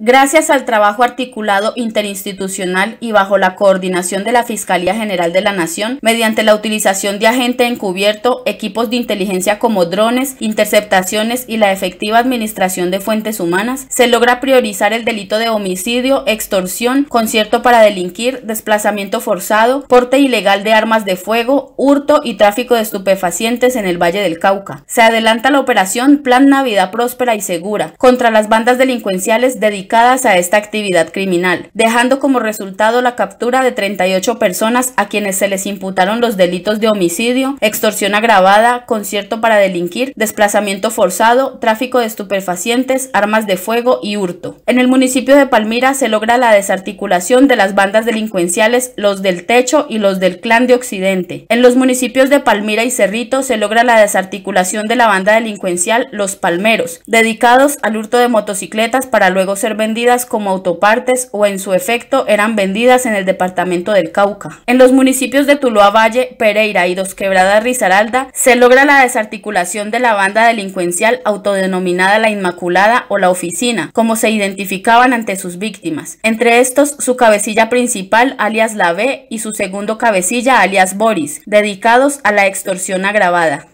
Gracias al trabajo articulado interinstitucional y bajo la coordinación de la Fiscalía General de la Nación, mediante la utilización de agente encubierto, equipos de inteligencia como drones, interceptaciones y la efectiva administración de fuentes humanas, se logra priorizar el delito de homicidio, extorsión, concierto para delinquir, desplazamiento forzado, porte ilegal de armas de fuego, hurto y tráfico de estupefacientes en el Valle del Cauca. Se adelanta la operación Plan Navidad Próspera y Segura contra las bandas delincuenciales dedicadas a esta actividad criminal, dejando como resultado la captura de 38 personas a quienes se les imputaron los delitos de homicidio, extorsión agravada, concierto para delinquir, desplazamiento forzado, tráfico de estupefacientes, armas de fuego y hurto. En el municipio de Palmira se logra la desarticulación de las bandas delincuenciales Los del Techo y Los del Clan de Occidente. En los municipios de Palmira y Cerrito se logra la desarticulación de la banda delincuencial Los Palmeros, dedicados al hurto de motocicletas para luego ser vendidas como autopartes o en su efecto eran vendidas en el departamento del Cauca. En los municipios de Tuluá Valle, Pereira y Dos Quebradas Risaralda se logra la desarticulación de la banda delincuencial autodenominada la Inmaculada o la Oficina, como se identificaban ante sus víctimas. Entre estos, su cabecilla principal, alias La B, y su segundo cabecilla, alias Boris, dedicados a la extorsión agravada.